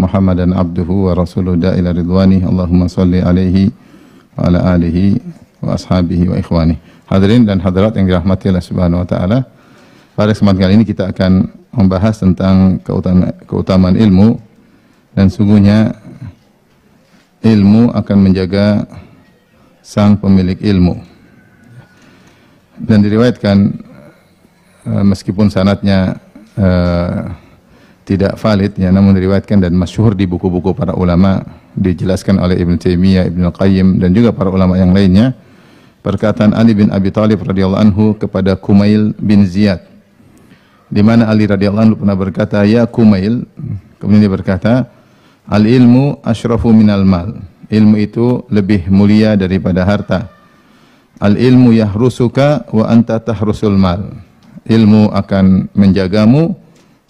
Muhammadan abduhu wa rasuluh da'ila ridwani Allahumma salli alaihi wa ala alihi wa ashabihi wa ikhwani Hadirin dan hadirat yang dirahmati Allah subhanahu wa ta'ala Pada kesempatan kali ini kita akan membahas tentang keutamaan ilmu Dan sungguhnya ilmu akan menjaga sang pemilik ilmu Dan diriwayatkan eh, meskipun sanatnya eh, tidak valid ya namun diriwayatkan dan masyhur di buku-buku para ulama dijelaskan oleh Ibn Taimiyah, Ibn Qayyim dan juga para ulama yang lainnya perkataan Ali bin Abi Thalib radhiyallahu anhu kepada Kumail bin Ziyad di mana Ali radhiyallahu anhu pernah berkata ya Kumail kemudian dia berkata al ilmu asyrafu minal mal ilmu itu lebih mulia daripada harta al ilmu yahrusuka wa anta tahrusul mal ilmu akan menjagamu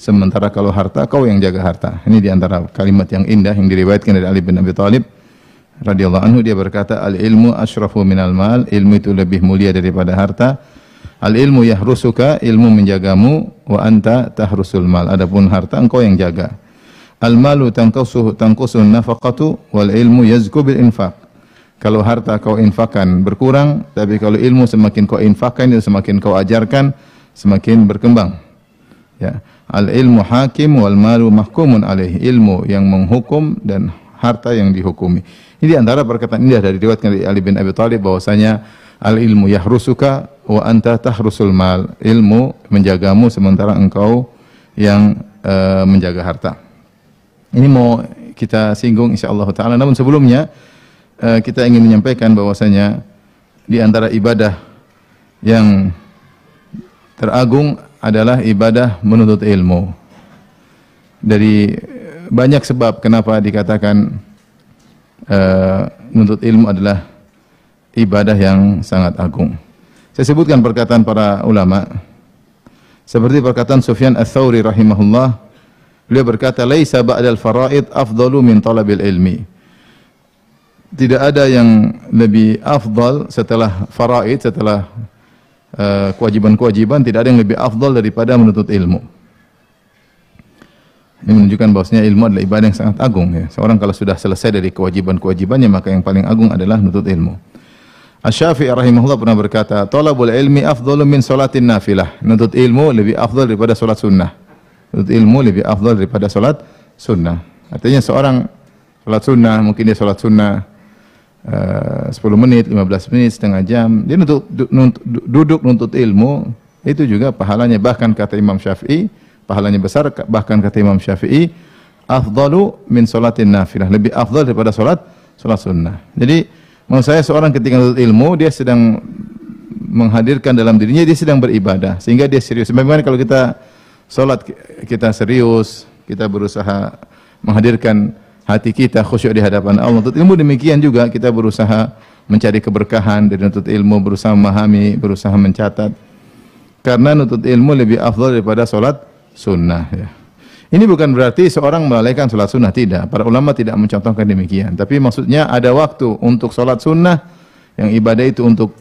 Sementara kalau harta, kau yang jaga harta. Ini diantara kalimat yang indah yang diriwayatkan dari Ali bin Abi Thalib radhiyallahu anhu dia berkata al ilmu min minal mal ilmu itu lebih mulia daripada harta al ilmu yahrusuka ilmu menjagamu wa anta tahrusul mal adapun harta engkau yang jaga al malu tangkusu tangkusu nafaqatu wal ilmu yazku bil infaq kalau harta kau infakkan berkurang tapi kalau ilmu semakin kau infakkan dan semakin kau ajarkan semakin berkembang ya Al ilmu hakim wal malu mahkumun alaih. Ilmu yang menghukum dan harta yang dihukumi. Ini antara perkataan indah dari riwayat dari Ali bin Abi Thalib bahwasanya al ilmu yahrusuka wa anta tahrusul mal. Ilmu menjagamu sementara engkau yang e, menjaga harta. Ini mau kita singgung insyaallah taala namun sebelumnya e, kita ingin menyampaikan bahwasanya di antara ibadah yang teragung adalah ibadah menuntut ilmu. Dari banyak sebab kenapa dikatakan uh, menuntut ilmu adalah ibadah yang sangat agung. Saya sebutkan perkataan para ulama seperti perkataan Sufyan Ats-Tsauri rahimahullah beliau berkata laisa ba'dal faraid afdalu min talabil ilmi. Tidak ada yang lebih afdal setelah faraid setelah Eh, kewajiban-kewajiban tidak ada yang lebih afdal daripada menuntut ilmu. Ini menunjukkan bahwasanya ilmu adalah ibadah yang sangat agung ya. Seorang kalau sudah selesai dari kewajiban-kewajibannya maka yang paling agung adalah menuntut ilmu. Asy-Syafi'i rahimahullah pernah berkata, "Talabul ilmi afdhalu min salatin nafilah." Menuntut ilmu lebih afdal daripada salat sunnah. Menuntut ilmu lebih afdal daripada salat sunnah. Artinya seorang salat sunnah mungkin dia salat sunnah Eh, sepuluh 10 menit, 15 menit, setengah jam. Dia nuntut, duduk nuntut ilmu, itu juga pahalanya. Bahkan kata Imam Syafi'i, pahalanya besar, bahkan kata Imam Syafi'i, afdalu min solatin nafilah. Lebih afdal daripada solat, solat sunnah. Jadi, menurut saya seorang ketika nuntut ilmu, dia sedang menghadirkan dalam dirinya, dia sedang beribadah. Sehingga dia serius. Bagaimana kalau kita solat kita serius, kita berusaha menghadirkan hati kita khusyuk di hadapan Allah. Untuk ilmu demikian juga kita berusaha mencari keberkahan dari nutut ilmu, berusaha memahami, berusaha mencatat. Karena nutut ilmu lebih afdal daripada solat sunnah. Ya. Ini bukan berarti seorang melalaikan solat sunnah, tidak. Para ulama tidak mencontohkan demikian. Tapi maksudnya ada waktu untuk solat sunnah, yang ibadah itu untuk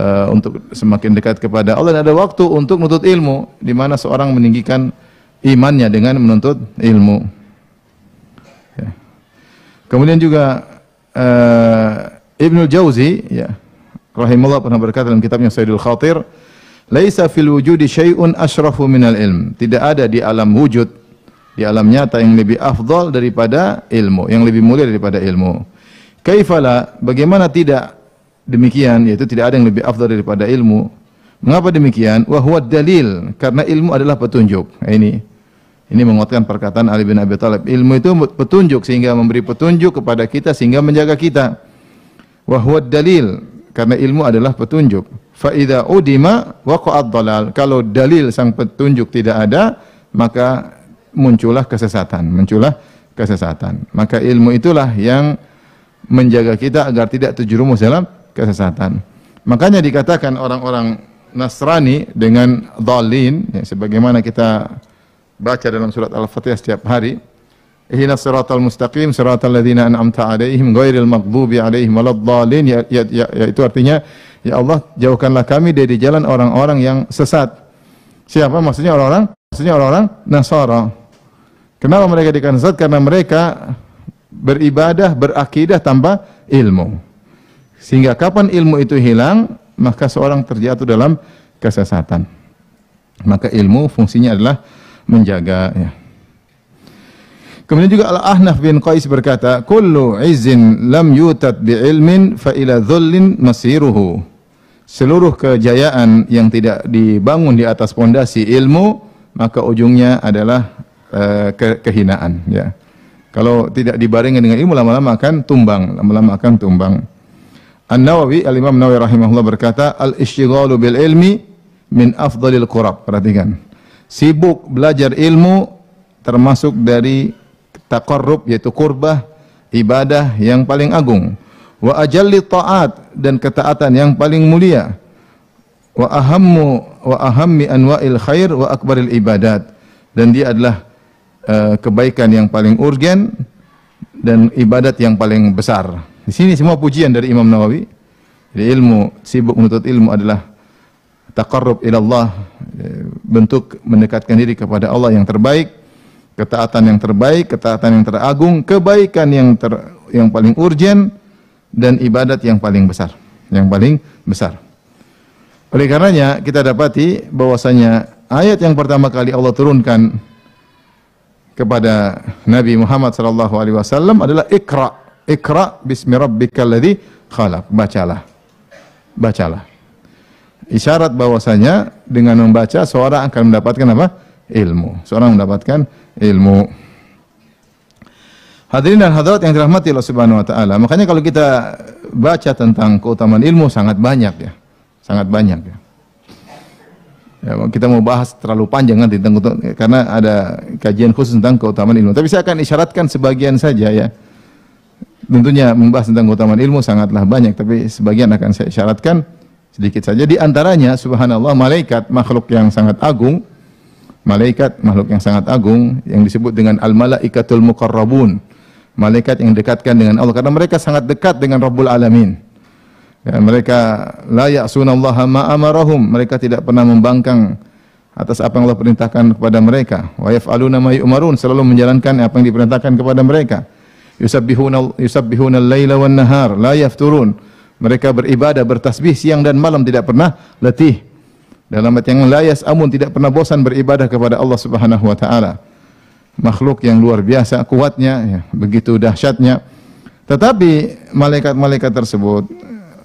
uh, untuk semakin dekat kepada Allah. Dan ada waktu untuk nutut ilmu, di mana seorang meninggikan imannya dengan menuntut ilmu. Kemudian juga uh, Ibnu Jauzi ya rahimahullah pernah berkata dalam kitabnya Sayyidul Khatir, "Laisa fil wujudi syai'un asyrafu minal ilm." Tidak ada di alam wujud, di alam nyata yang lebih afdal daripada ilmu, yang lebih mulia daripada ilmu. Kaifala, bagaimana tidak demikian? Yaitu tidak ada yang lebih afdal daripada ilmu. Mengapa demikian? Wa dalil, karena ilmu adalah petunjuk. Nah, ini ini menguatkan perkataan Ali bin Abi Thalib. Ilmu itu petunjuk sehingga memberi petunjuk kepada kita sehingga menjaga kita. Wa dalil karena ilmu adalah petunjuk. Fa udima waqa'ad dalal. Kalau dalil sang petunjuk tidak ada, maka muncullah kesesatan, muncullah kesesatan. Maka ilmu itulah yang menjaga kita agar tidak terjerumus dalam kesesatan. Makanya dikatakan orang-orang Nasrani dengan dalin, ya, sebagaimana kita baca dalam surat Al-Fatihah setiap hari. Ihdinas siratal mustaqim siratal ladzina an'amta alaihim ghairil maghdubi alaihim waladdallin ya, ya, ya, ya itu artinya ya Allah jauhkanlah kami dari jalan orang-orang yang sesat. Siapa maksudnya orang-orang? Maksudnya orang-orang Nasara. Kenapa mereka dikatakan sesat? Karena mereka beribadah, berakidah tanpa ilmu. Sehingga kapan ilmu itu hilang, maka seorang terjatuh dalam kesesatan. Maka ilmu fungsinya adalah menjaga ya. Kemudian juga Al-Ahnaf bin Qais berkata, "Kullu izin lam yutat bi ilmin fa ila dhullin masiruhu." Seluruh kejayaan yang tidak dibangun di atas pondasi ilmu, maka ujungnya adalah uh, ke kehinaan, ya. Kalau tidak dibarengi dengan ilmu lama-lama akan tumbang, lama-lama akan tumbang. An-Nawawi, Al-Imam Nawawi rahimahullah berkata, "Al-ishtighalu bil ilmi min afdalil qurab." Perhatikan sibuk belajar ilmu termasuk dari takarrub yaitu kurbah ibadah yang paling agung wa ajalli taat dan ketaatan yang paling mulia wa ahammu wa ahammi anwa'il khair wa akbaril ibadat dan dia adalah uh, kebaikan yang paling urgen dan ibadat yang paling besar di sini semua pujian dari Imam Nawawi jadi ilmu sibuk menuntut ilmu adalah taqarrub ilallah eh, bentuk mendekatkan diri kepada Allah yang terbaik ketaatan yang terbaik ketaatan yang teragung kebaikan yang ter, yang paling urgen dan ibadat yang paling besar yang paling besar oleh karenanya kita dapati bahwasanya ayat yang pertama kali Allah turunkan kepada Nabi Muhammad sallallahu alaihi wasallam adalah ikra ikra bismi rabbikal ladzi khalaq bacalah bacalah isyarat bahwasanya dengan membaca seorang akan mendapatkan apa? ilmu. Seorang mendapatkan ilmu. Hadirin dan hadirat yang dirahmati Allah Subhanahu wa taala. Makanya kalau kita baca tentang keutamaan ilmu sangat banyak ya. Sangat banyak ya. Ya, kita mau bahas terlalu panjang nanti tentang karena ada kajian khusus tentang keutamaan ilmu. Tapi saya akan isyaratkan sebagian saja ya. Tentunya membahas tentang keutamaan ilmu sangatlah banyak, tapi sebagian akan saya isyaratkan Sedikit saja di antaranya subhanallah malaikat makhluk yang sangat agung malaikat makhluk yang sangat agung yang disebut dengan al malaikatul muqarrabun malaikat yang dekatkan dengan Allah karena mereka sangat dekat dengan Rabbul Alamin. Dan ya, mereka la ya'sunallaha ma amarahum, mereka tidak pernah membangkang atas apa yang Allah perintahkan kepada mereka. Wa yaf'aluna ma yu'marun, selalu menjalankan apa yang diperintahkan kepada mereka. Yusabbihuna yusabbihuna al-laila wan nahar, la yafturun. Mereka beribadah, bertasbih siang dan malam tidak pernah letih. Dalam ayat yang layas amun tidak pernah bosan beribadah kepada Allah Subhanahu wa taala. Makhluk yang luar biasa kuatnya, ya, begitu dahsyatnya. Tetapi malaikat-malaikat tersebut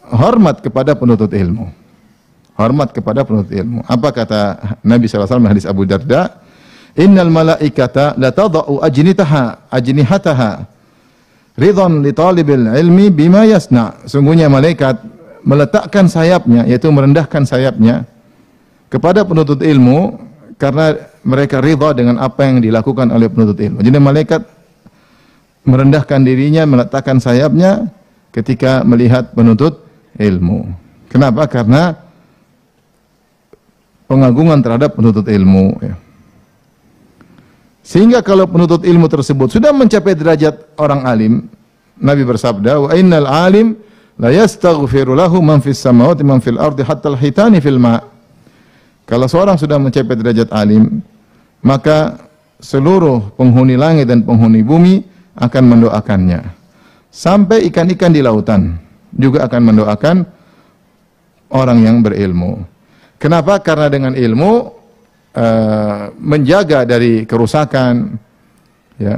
hormat kepada penuntut ilmu. Hormat kepada penuntut ilmu. Apa kata Nabi sallallahu alaihi wasallam hadis Abu Darda? Innal malaikata la tadau ajnitaha ajnihataha ridhon li talibil ilmi bima yasna. Sungguhnya malaikat meletakkan sayapnya yaitu merendahkan sayapnya kepada penuntut ilmu karena mereka ridha dengan apa yang dilakukan oleh penuntut ilmu. Jadi malaikat merendahkan dirinya, meletakkan sayapnya ketika melihat penuntut ilmu. Kenapa? Karena pengagungan terhadap penuntut ilmu ya. Sehingga kalau penuntut ilmu tersebut sudah mencapai derajat orang alim, Nabi bersabda, "Wa innal alim la yastaghfiru lahu man fis samawati man fil ardi hatta al-hitani fil ma'." Kalau seorang sudah mencapai derajat alim, maka seluruh penghuni langit dan penghuni bumi akan mendoakannya. Sampai ikan-ikan di lautan juga akan mendoakan orang yang berilmu. Kenapa? Karena dengan ilmu Eh, menjaga dari kerusakan ya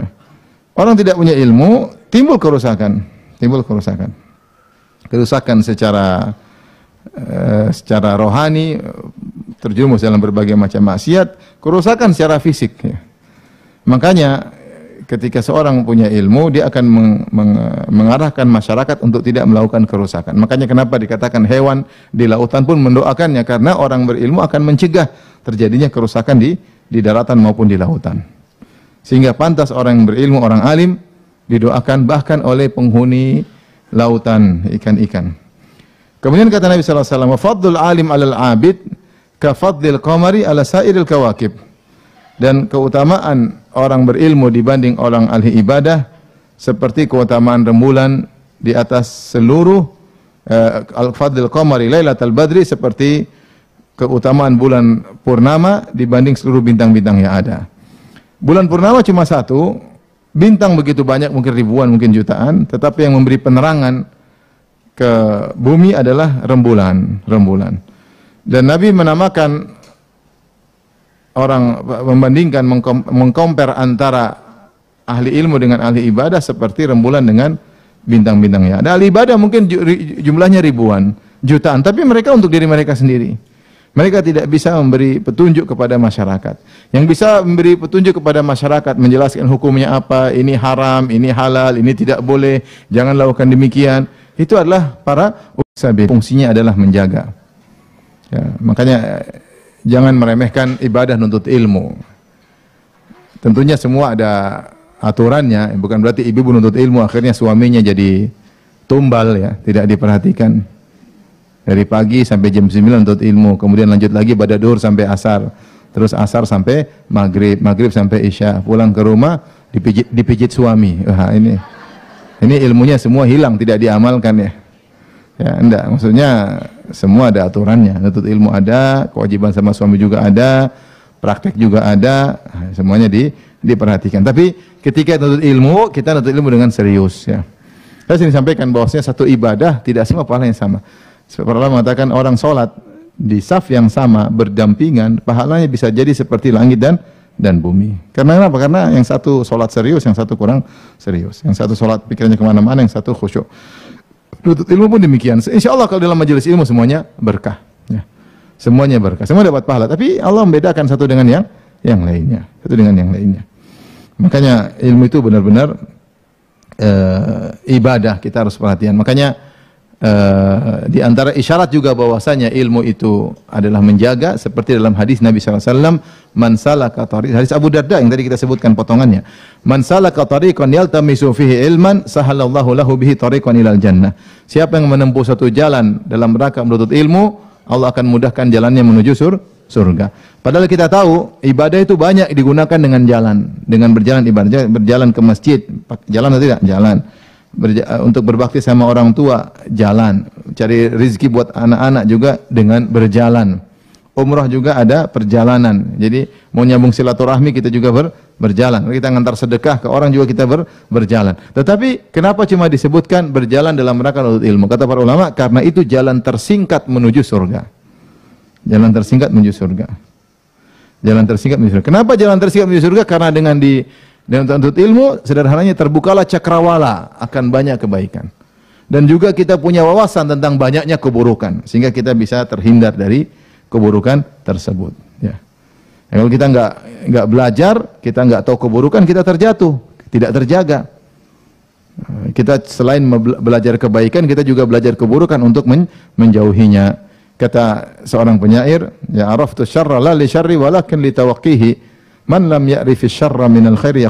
orang tidak punya ilmu timbul kerusakan timbul kerusakan kerusakan secara uh, secara rohani terjerumus dalam berbagai macam maksiat kerusakan secara fisik ya. makanya ketika seorang punya ilmu dia akan meng, meng, mengarahkan masyarakat untuk tidak melakukan kerusakan. Makanya kenapa dikatakan hewan di lautan pun mendoakannya karena orang berilmu akan mencegah terjadinya kerusakan di di daratan maupun di lautan. Sehingga pantas orang yang berilmu, orang alim didoakan bahkan oleh penghuni lautan ikan-ikan. Kemudian kata Nabi sallallahu alaihi wasallam, "Wa fadlul alim 'alal 'abid ka fadlil qamari 'ala sairil kawakib." Dan keutamaan orang berilmu dibanding orang ahli ibadah seperti keutamaan rembulan di atas seluruh uh, al-fadlil qamari lailatul badri seperti keutamaan bulan purnama dibanding seluruh bintang-bintang yang ada. Bulan purnama cuma satu, bintang begitu banyak mungkin ribuan, mungkin jutaan, tetapi yang memberi penerangan ke bumi adalah rembulan, rembulan. Dan Nabi menamakan orang membandingkan mengkomper antara ahli ilmu dengan ahli ibadah seperti rembulan dengan bintang bintangnya ada. Ahli ibadah mungkin jumlahnya ribuan, jutaan, tapi mereka untuk diri mereka sendiri. Mereka tidak bisa memberi petunjuk kepada masyarakat. Yang bisa memberi petunjuk kepada masyarakat, menjelaskan hukumnya apa, ini haram, ini halal, ini tidak boleh, jangan lakukan demikian. Itu adalah para usabi. Fungsinya adalah menjaga. Ya, makanya eh, jangan meremehkan ibadah nuntut ilmu. Tentunya semua ada aturannya, bukan berarti ibu nuntut ilmu akhirnya suaminya jadi tumbal ya, tidak diperhatikan. Dari pagi sampai jam 9 untuk ilmu, kemudian lanjut lagi pada duhur sampai asar. Terus asar sampai maghrib, maghrib sampai isya. Pulang ke rumah dipijit, dipijit suami. Wah, ini ini ilmunya semua hilang, tidak diamalkan ya. Ya, enggak. Maksudnya semua ada aturannya. Nutut ilmu ada, kewajiban sama suami juga ada, praktek juga ada, nah, semuanya di diperhatikan. Tapi ketika nutut ilmu, kita nutut ilmu dengan serius ya. Saya sini sampaikan bahwasanya satu ibadah tidak semua pahalanya sama. Sebab Allah mengatakan orang sholat di saf yang sama berdampingan, pahalanya bisa jadi seperti langit dan dan bumi. Karena apa? Karena yang satu sholat serius, yang satu kurang serius. Yang satu sholat pikirannya kemana-mana, yang satu khusyuk. Lutut ilmu pun demikian. Insya Allah kalau dalam majelis ilmu semuanya berkah. Ya. Semuanya berkah. Semua dapat pahala. Tapi Allah membedakan satu dengan yang yang lainnya. Satu dengan yang lainnya. Makanya ilmu itu benar-benar e, ibadah kita harus perhatian. Makanya Uh, di antara isyarat juga bahwasanya ilmu itu adalah menjaga seperti dalam hadis Nabi SAW man salaka tariq hadis Abu Darda yang tadi kita sebutkan potongannya man salaka tariqan yaltamisu fihi ilman sahalallahu lahu bihi tariqan ilal jannah siapa yang menempuh satu jalan dalam rangka menuntut ilmu Allah akan mudahkan jalannya menuju sur surga padahal kita tahu ibadah itu banyak digunakan dengan jalan dengan berjalan ibadah berjalan ke masjid jalan atau tidak jalan berja, untuk berbakti sama orang tua jalan, cari rezeki buat anak-anak juga dengan berjalan. Umroh juga ada perjalanan. Jadi mau nyambung silaturahmi kita juga ber, berjalan. Kita ngantar sedekah ke orang juga kita ber, berjalan. Tetapi kenapa cuma disebutkan berjalan dalam rangka untuk ilmu? Kata para ulama karena itu jalan tersingkat menuju surga. Jalan tersingkat menuju surga. Jalan tersingkat menuju surga. Kenapa jalan tersingkat menuju surga? Karena dengan di dan untuk menuntut ilmu, sederhananya terbukalah cakrawala akan banyak kebaikan. Dan juga kita punya wawasan tentang banyaknya keburukan, sehingga kita bisa terhindar dari keburukan tersebut. Ya. Nah, kalau kita nggak nggak belajar, kita nggak tahu keburukan, kita terjatuh, tidak terjaga. Eh, kita selain belajar kebaikan, kita juga belajar keburukan untuk men menjauhinya. Kata seorang penyair, ya araftu syarra la li syarri walakin li tawakihi. Man lam ya'rifi syarra minal khair ya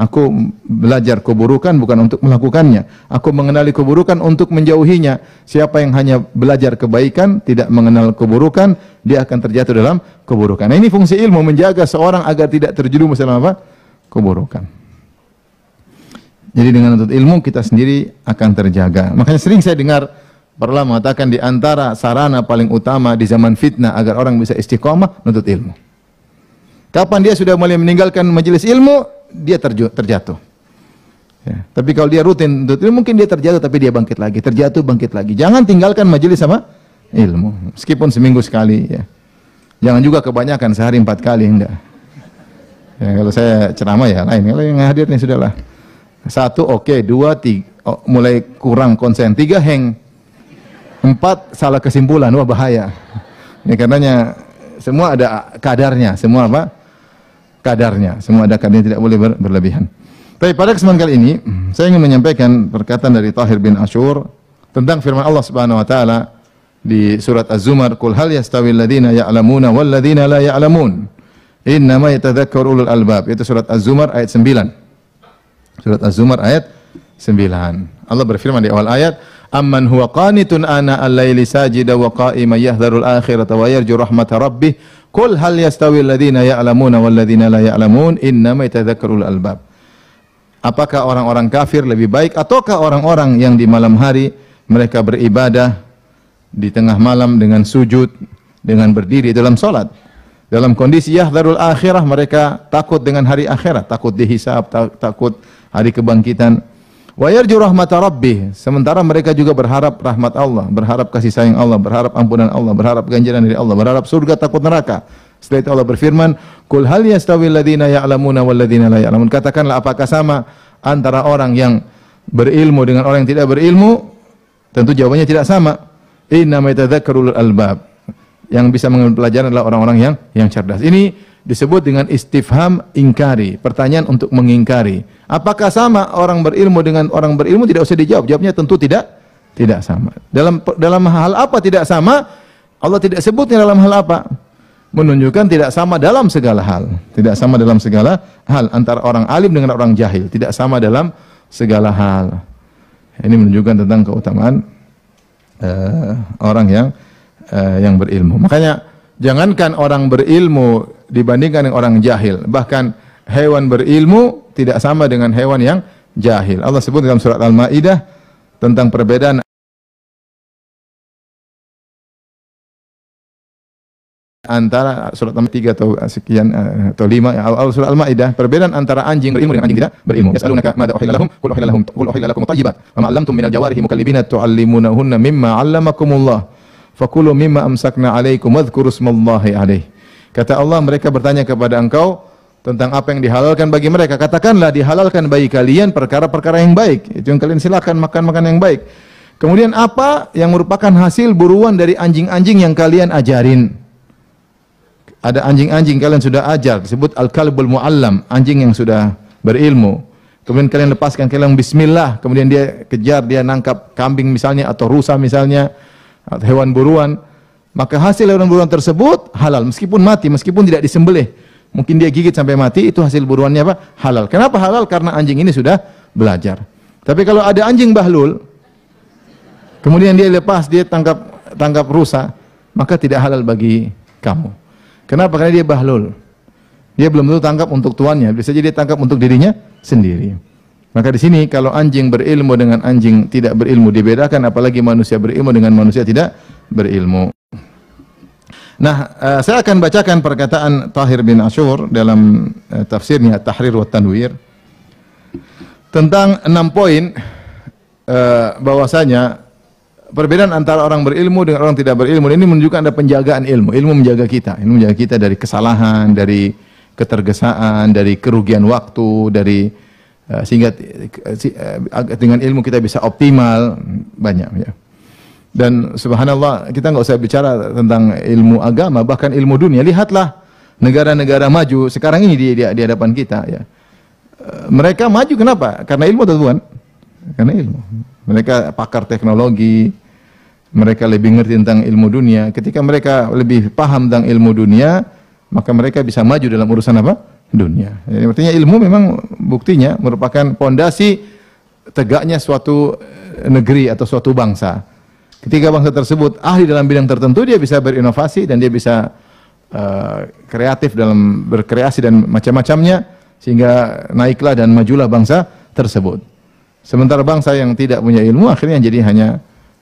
Aku belajar keburukan bukan untuk melakukannya. Aku mengenali keburukan untuk menjauhinya. Siapa yang hanya belajar kebaikan, tidak mengenal keburukan, dia akan terjatuh dalam keburukan. Nah, ini fungsi ilmu menjaga seorang agar tidak terjerumus dalam apa? keburukan. Jadi dengan untuk ilmu kita sendiri akan terjaga. Makanya sering saya dengar para mengatakan di antara sarana paling utama di zaman fitnah agar orang bisa istiqomah nuntut ilmu. Kapan dia sudah mulai meninggalkan majelis ilmu, dia terjatuh. Ya. Tapi kalau dia rutin mungkin dia terjatuh tapi dia bangkit lagi, terjatuh bangkit lagi. Jangan tinggalkan majelis sama ilmu, meskipun seminggu sekali. Ya. Jangan juga kebanyakan sehari empat kali enggak. Ya, kalau saya ceramah ya lain. Kalau yang hadir sudah lah. Satu oke, okay. dua tiga, oh, mulai kurang konsen, tiga heng, empat salah kesimpulan, wah bahaya. Ini ya, karenanya semua ada kadarnya, semua apa? kadarnya. Semua ada kadarnya tidak boleh ber, berlebihan. Tapi pada kesempatan kali ini saya ingin menyampaikan perkataan dari Tahir bin Ashur tentang firman Allah Subhanahu wa taala di surat Az-Zumar, "Qul hal yastawil ladzina ya'lamuna wal ladzina la ya'lamun?" Innama yatadhakkaru ulul albab. Itu surat Az-Zumar ayat 9. Surat Az-Zumar ayat 9. Allah berfirman di awal ayat, "Amman huwa qanitun ana al-laili sajida wa qa'ima yahdharul akhirata wa yarju rahmata rabbih Qul hal yastawi alladhina ya'lamuna wal la ya'lamun innama yatadzakkarul albab. Apakah orang-orang kafir lebih baik ataukah orang-orang yang di malam hari mereka beribadah di tengah malam dengan sujud, dengan berdiri dalam solat Dalam kondisi yahdharul akhirah mereka takut dengan hari akhirat, takut dihisab, takut hari kebangkitan. Wa yarju rahmata rabbih. Sementara mereka juga berharap rahmat Allah, berharap kasih sayang Allah, berharap ampunan Allah, berharap ganjaran dari Allah, berharap surga takut neraka. Setelah itu Allah berfirman, kul hal yastawi alladziina ya'lamuuna wal ladziina la ya'lamun?" Katakanlah apakah sama antara orang yang berilmu dengan orang yang tidak berilmu? Tentu jawabannya tidak sama. Innama yatadzakkarul albab. Yang bisa mengambil pelajaran adalah orang-orang yang yang cerdas. Ini disebut dengan istifham ingkari, pertanyaan untuk mengingkari Apakah sama orang berilmu dengan orang berilmu? Tidak usah dijawab. Jawabnya tentu tidak tidak sama. Dalam dalam hal apa tidak sama? Allah tidak sebutnya dalam hal apa? Menunjukkan tidak sama dalam segala hal. Tidak sama dalam segala hal antara orang alim dengan orang jahil. Tidak sama dalam segala hal. Ini menunjukkan tentang keutamaan uh, orang yang uh, yang berilmu. Makanya jangankan orang berilmu dibandingkan dengan orang jahil, bahkan hewan berilmu tidak sama dengan hewan yang jahil. Allah sebut dalam surat Al-Maidah tentang perbedaan antara surat Al-Maidah 3 atau eh, sekian eh, atau 5 eh, al surat Al-Maidah perbedaan antara anjing berilmu dengan anjing tidak berilmu. Yasalunaka madza uhilla lahum qul uhilla lahum qul uhilla lakum tayyibat wa ma 'allamtum minal jawarihi mukallibina tu'allimunahunna mimma 'allamakumullah fakulu mimma amsakna alaikum wadhkuru smallahi alaihi. Kata Allah mereka bertanya kepada engkau tentang apa yang dihalalkan bagi mereka. Katakanlah dihalalkan bagi kalian perkara-perkara yang baik. Itu yang kalian silakan makan makan yang baik. Kemudian apa yang merupakan hasil buruan dari anjing-anjing yang kalian ajarin? Ada anjing-anjing kalian sudah ajar disebut al-kalbul muallam, anjing yang sudah berilmu. Kemudian kalian lepaskan kalian bismillah, kemudian dia kejar, dia nangkap kambing misalnya atau rusa misalnya, atau hewan buruan. Maka hasil hewan buruan tersebut halal meskipun mati, meskipun tidak disembelih mungkin dia gigit sampai mati, itu hasil buruannya apa? Halal. Kenapa halal? Karena anjing ini sudah belajar. Tapi kalau ada anjing bahlul, kemudian dia lepas, dia tangkap tangkap rusa, maka tidak halal bagi kamu. Kenapa? Karena dia bahlul. Dia belum tentu tangkap untuk tuannya, bisa jadi dia tangkap untuk dirinya sendiri. Maka di sini kalau anjing berilmu dengan anjing tidak berilmu dibedakan apalagi manusia berilmu dengan manusia tidak berilmu. Nah, eh, saya akan bacakan perkataan Tahir bin Ashur dalam eh, tafsirnya Tahrir wa Tanwir tentang enam poin uh, bahwasanya perbedaan antara orang berilmu dengan orang tidak berilmu ini menunjukkan ada penjagaan ilmu. Ilmu menjaga kita, ilmu menjaga kita dari kesalahan, dari ketergesaan, dari kerugian waktu, dari sehingga dengan ilmu kita bisa optimal banyak ya. Dan subhanallah kita nggak usah bicara tentang ilmu agama, bahkan ilmu dunia. Lihatlah negara-negara maju sekarang ini di, di, di hadapan kita. Ya. Eh, mereka maju kenapa? Karena ilmu atau bukan? Karena ilmu. Mereka pakar teknologi, mereka lebih ngerti tentang ilmu dunia. Ketika mereka lebih paham tentang ilmu dunia, maka mereka bisa maju dalam urusan apa? dunia. Jadi artinya ilmu memang buktinya merupakan pondasi tegaknya suatu eh, negeri atau suatu bangsa. Ketika bangsa tersebut ahli dalam bidang tertentu, dia bisa berinovasi dan dia bisa uh, kreatif dalam berkreasi dan macam-macamnya, sehingga naiklah dan majulah bangsa tersebut. Sementara bangsa yang tidak punya ilmu akhirnya jadi hanya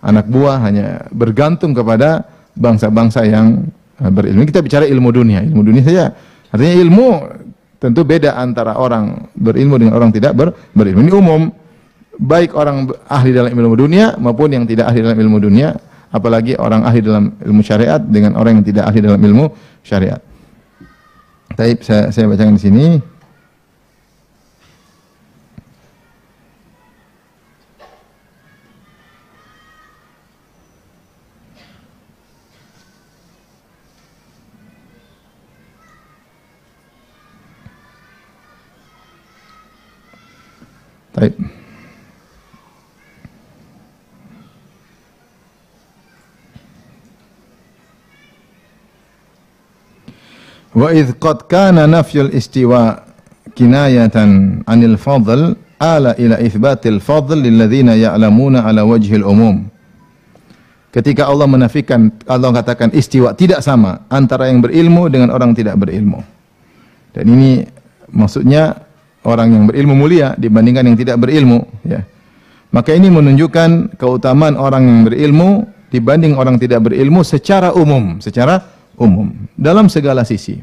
anak buah, hanya bergantung kepada bangsa-bangsa yang eh, berilmu. Kita bicara ilmu dunia, ilmu dunia saja. Artinya ilmu tentu beda antara orang berilmu dengan orang tidak ber, berilmu. Ini umum baik orang ahli dalam ilmu dunia maupun yang tidak ahli dalam ilmu dunia, apalagi orang ahli dalam ilmu syariat dengan orang yang tidak ahli dalam ilmu syariat. Taib saya, saya bacakan di sini. Taib. Wa idh qad kana nafyul istiwa kinayatan anil fadl ala ila ithbatil fadl lilladzina ya'lamuna ala wajhil umum. Ketika Allah menafikan, Allah katakan istiwa tidak sama antara yang berilmu dengan orang tidak berilmu. Dan ini maksudnya orang yang berilmu mulia dibandingkan yang tidak berilmu. Ya. Maka ini menunjukkan keutamaan orang yang berilmu dibanding orang tidak berilmu secara umum, secara umum dalam segala sisi.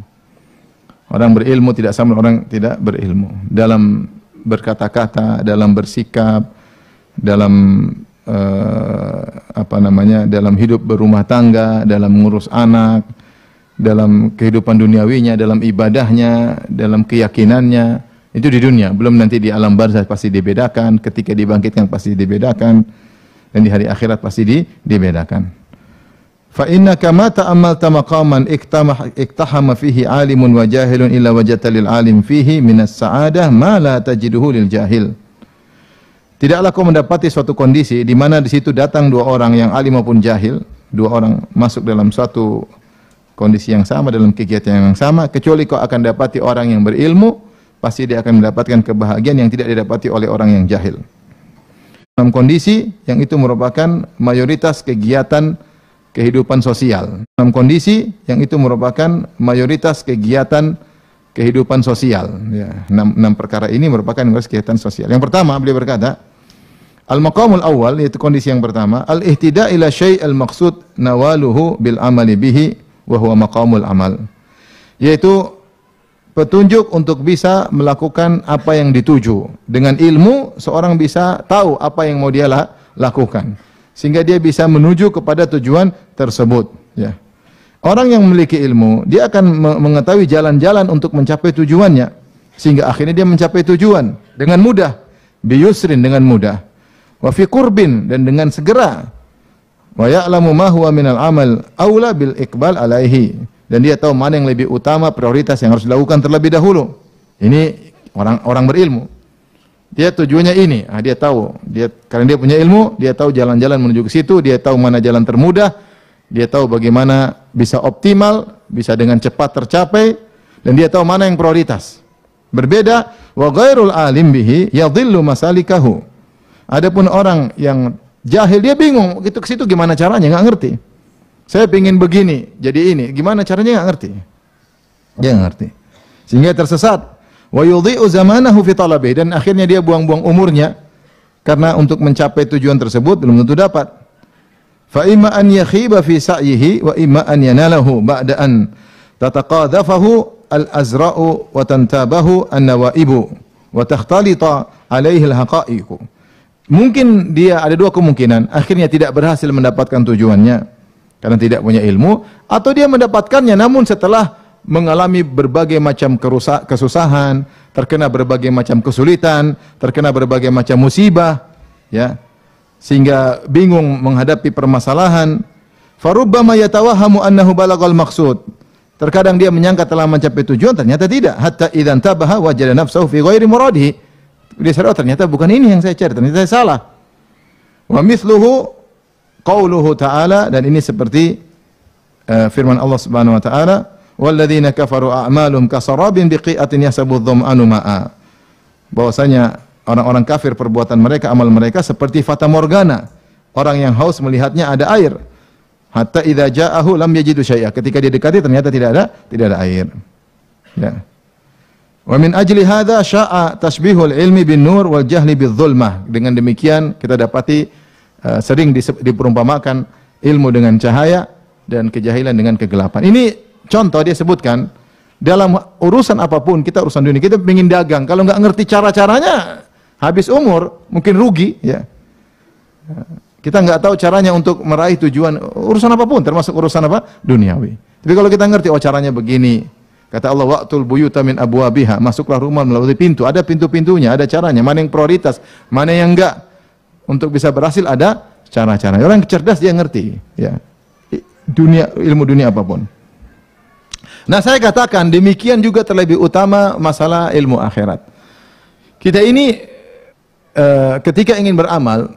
Orang berilmu tidak sama orang tidak berilmu. Dalam berkata-kata, dalam bersikap, dalam uh, apa namanya? dalam hidup berumah tangga, dalam mengurus anak, dalam kehidupan duniawinya, dalam ibadahnya, dalam keyakinannya. Itu di dunia, belum nanti di alam barzah pasti dibedakan, ketika dibangkitkan pasti dibedakan dan di hari akhirat pasti di, dibedakan. Fa inna kama ta'amal tamaqaman iktamah iktahama fihi alimun wa jahilun illa wajata lil alim fihi minas sa'adah ma la tajiduhu lil jahil. Tidaklah kau mendapati suatu kondisi di mana di situ datang dua orang yang alim maupun jahil, dua orang masuk dalam suatu kondisi yang sama dalam kegiatan yang sama kecuali kau akan dapati orang yang berilmu pasti dia akan mendapatkan kebahagiaan yang tidak didapati oleh orang yang jahil. Dalam kondisi yang itu merupakan mayoritas kegiatan kehidupan sosial. Dalam kondisi yang itu merupakan mayoritas kegiatan kehidupan sosial. Ya, enam, enam perkara ini merupakan kegiatan sosial. Yang pertama beliau berkata, Al-maqamul awal yaitu kondisi yang pertama, al-ihtida ila syai' al-maqsud nawaluhu bil amali bihi wa huwa maqamul amal. Yaitu petunjuk untuk bisa melakukan apa yang dituju. Dengan ilmu seorang bisa tahu apa yang mau dia lakukan sehingga dia bisa menuju kepada tujuan tersebut ya orang yang memiliki ilmu dia akan mengetahui jalan-jalan untuk mencapai tujuannya sehingga akhirnya dia mencapai tujuan dengan mudah biyusrin dengan mudah wa bin dan dengan segera wa ya'lamu ma huwa minal amal aula bil ikbal alaihi dan dia tahu mana yang lebih utama prioritas yang harus dilakukan terlebih dahulu ini orang orang berilmu dia tujuannya ini. Nah, dia tahu. Dia karena dia punya ilmu, dia tahu jalan-jalan menuju ke situ, dia tahu mana jalan termudah, dia tahu bagaimana bisa optimal, bisa dengan cepat tercapai dan dia tahu mana yang prioritas. Berbeda wa ghairul alim bihi yadhillu masalikahu. Adapun orang yang jahil dia bingung gitu ke situ gimana caranya nggak ngerti. Saya pingin begini, jadi ini. Gimana caranya nggak ngerti? Dia nggak ngerti. Sehingga tersesat wa yudhi'u zamanahu fi talabih dan akhirnya dia buang-buang umurnya karena untuk mencapai tujuan tersebut belum tentu dapat. Fa imma an yakhiba fi sa'yihi wa imma an yanalahu ba'da an tataqadhafahu al-azra'u wa tantabahu an-nawaibu wa takhtalita alaihi al-haqa'iqu. Mungkin dia ada dua kemungkinan, akhirnya tidak berhasil mendapatkan tujuannya karena tidak punya ilmu atau dia mendapatkannya namun setelah mengalami berbagai macam kesusahan, terkena berbagai macam kesulitan, terkena berbagai macam musibah, ya. Sehingga bingung menghadapi permasalahan. Farubbama yatawahhamu annahu balagal maqsud. Terkadang dia menyangka telah mencapai tujuan, ternyata tidak. Hatta idan tabaha wajada nafsahu fi ghairi muradihi. Dia sadar oh, ternyata bukan ini yang saya cari, ternyata saya salah. Wa mithluhu qauluhu ta'ala dan ini seperti uh, firman Allah Subhanahu wa taala walladzina kafaru a'malum kasarabin biqi'atin yasabu dham'anu ma'a. Bahwasanya orang-orang kafir perbuatan mereka, amal mereka seperti fata morgana. Orang yang haus melihatnya ada air. Hatta idza ja'ahu lam yajidu syai'a. Ketika dia dekati ternyata tidak ada tidak ada air. Ya. Wa min ajli hadza sya'a tasbihul ilmi bin nur wal jahli bil zulmah. Dengan demikian kita dapati uh, sering diperumpamakan ilmu dengan cahaya dan kejahilan dengan kegelapan. Ini contoh dia sebutkan dalam urusan apapun kita urusan dunia kita ingin dagang kalau nggak ngerti cara caranya habis umur mungkin rugi ya kita nggak tahu caranya untuk meraih tujuan urusan apapun termasuk urusan apa duniawi tapi kalau kita ngerti oh caranya begini kata Allah buyu tamin abu abiha masuklah rumah melalui pintu ada pintu-pintunya ada caranya mana yang prioritas mana yang enggak untuk bisa berhasil ada cara-cara orang cerdas dia ngerti ya dunia ilmu dunia apapun Nah saya katakan demikian juga terlebih utama masalah ilmu akhirat. Kita ini uh, ketika ingin beramal,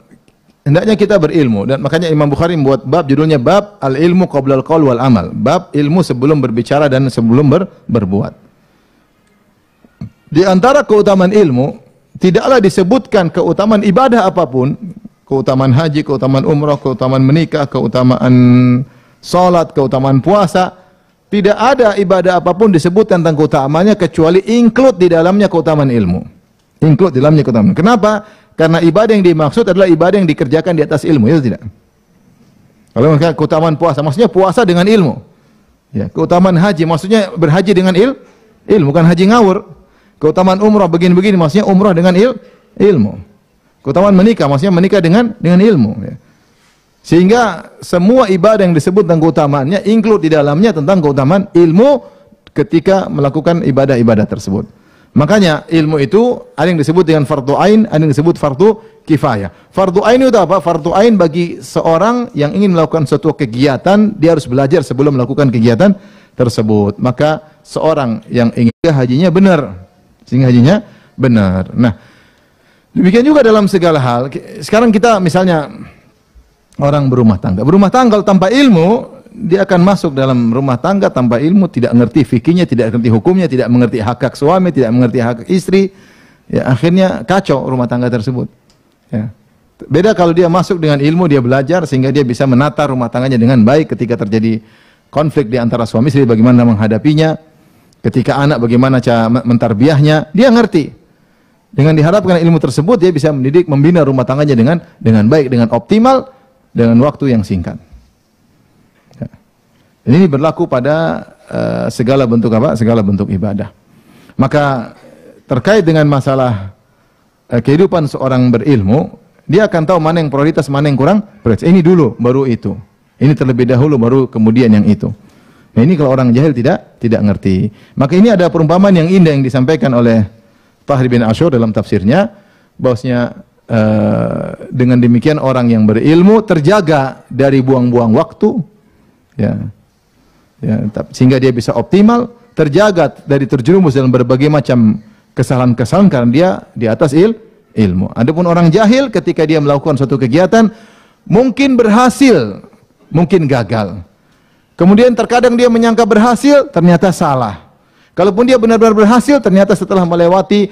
hendaknya kita berilmu dan makanya Imam Bukhari membuat bab judulnya bab al ilmu qabla al qaul wal amal, bab ilmu sebelum berbicara dan sebelum ber, berbuat. Di antara keutamaan ilmu tidaklah disebutkan keutamaan ibadah apapun, keutamaan haji, keutamaan umrah, keutamaan menikah, keutamaan salat, keutamaan puasa, tidak ada ibadah apapun disebut tentang keutamaannya kecuali include di dalamnya keutamaan ilmu. Include di dalamnya keutamaan. Kenapa? Karena ibadah yang dimaksud adalah ibadah yang dikerjakan di atas ilmu, ya tidak? Kalau mereka keutamaan puasa, maksudnya puasa dengan ilmu. Ya, keutamaan haji, maksudnya berhaji dengan il, ilmu, bukan haji ngawur. Keutamaan umrah begini-begini, maksudnya umrah dengan il, ilmu. Keutamaan menikah, maksudnya menikah dengan dengan ilmu. Ya. Sehingga semua ibadah yang disebut tentang keutamaannya include di dalamnya tentang keutamaan ilmu ketika melakukan ibadah-ibadah tersebut. Makanya ilmu itu ada yang disebut dengan fardu ain, ada yang disebut fardu kifayah. Fardu ain itu apa? Fardu ain bagi seorang yang ingin melakukan suatu kegiatan, dia harus belajar sebelum melakukan kegiatan tersebut. Maka seorang yang ingin hajinya benar, sehingga hajinya benar. Nah, demikian juga dalam segala hal. Sekarang kita misalnya orang berumah tangga. Berumah tangga tanpa ilmu, dia akan masuk dalam rumah tangga tanpa ilmu, tidak mengerti fikinya, tidak mengerti hukumnya, tidak mengerti hak hak suami, tidak mengerti hak istri. Ya, akhirnya kacau rumah tangga tersebut. Ya. Beda kalau dia masuk dengan ilmu, dia belajar sehingga dia bisa menata rumah tangganya dengan baik ketika terjadi konflik di antara suami istri bagaimana menghadapinya, ketika anak bagaimana cara mentarbiahnya, dia ngerti. Dengan diharapkan ilmu tersebut dia bisa mendidik, membina rumah tangganya dengan dengan baik, dengan optimal dengan waktu yang singkat. Ya. ini berlaku pada uh, segala bentuk apa? Segala bentuk ibadah. Maka terkait dengan masalah uh, kehidupan seorang berilmu, dia akan tahu mana yang prioritas, mana yang kurang prioritas. Ini dulu, baru itu. Ini terlebih dahulu, baru kemudian yang itu. Nah ini kalau orang jahil tidak tidak ngerti. Maka ini ada perumpamaan yang indah yang disampaikan oleh Tahri bin Ashur dalam tafsirnya, bahwasanya Eh, dengan demikian orang yang berilmu terjaga dari buang-buang waktu ya ya sehingga dia bisa optimal terjaga dari terjerumus dalam berbagai macam kesalahan-kesalahan karena dia di atas il ilmu adapun orang jahil ketika dia melakukan suatu kegiatan mungkin berhasil mungkin gagal kemudian terkadang dia menyangka berhasil ternyata salah kalaupun dia benar-benar berhasil ternyata setelah melewati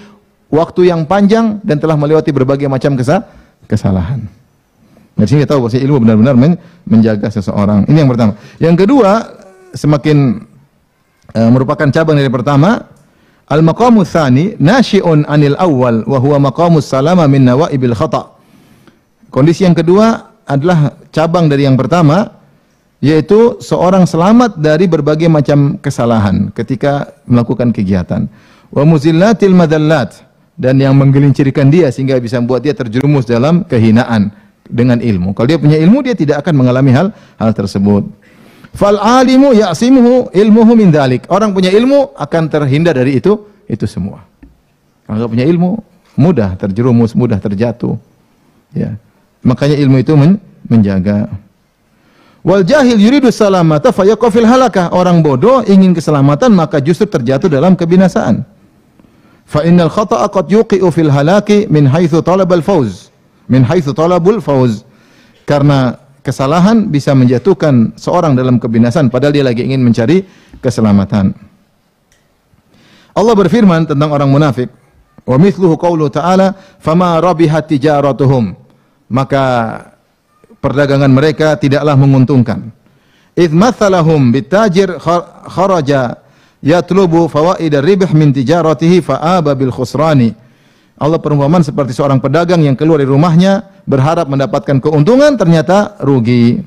waktu yang panjang dan telah melewati berbagai macam kesalahan. Dari sini kita tahu bahwa ilmu benar-benar men menjaga seseorang. Ini yang pertama. Yang kedua, semakin uh, merupakan cabang dari pertama, al-maqamu tsani nasyi'un anil awal wa huwa maqamu salama min nawaibil khata. Kondisi yang kedua adalah cabang dari yang pertama, yaitu seorang selamat dari berbagai macam kesalahan ketika melakukan kegiatan. Wa muzillatil madallat dan yang menggelincirkan dia sehingga bisa membuat dia terjerumus dalam kehinaan dengan ilmu. Kalau dia punya ilmu dia tidak akan mengalami hal hal tersebut. Fal alimu ya'simuhu ilmuhu min dalik. Orang punya ilmu akan terhindar dari itu itu semua. Kalau punya ilmu mudah terjerumus, mudah terjatuh. Ya. Makanya ilmu itu men menjaga. Wal jahil yuridu salamata fayaqafil halakah Orang bodoh ingin keselamatan maka justru terjatuh dalam kebinasaan. Fa innal khata'a qad yuqi'u fil halaki min haitsu talabal fauz. Min haitsu talabul fauz. Karena kesalahan bisa menjatuhkan seorang dalam kebinasan padahal dia lagi ingin mencari keselamatan. Allah berfirman tentang orang munafik, wa mithluhu qawlu ta'ala fama rabihat tijaratuhum. Maka perdagangan mereka tidaklah menguntungkan. Idh mathalahum bitajir kharaja yatlubu fawaid ribh min tijaratihi fa'aba bil khusrani. Allah perumpamaan seperti seorang pedagang yang keluar dari rumahnya berharap mendapatkan keuntungan ternyata rugi.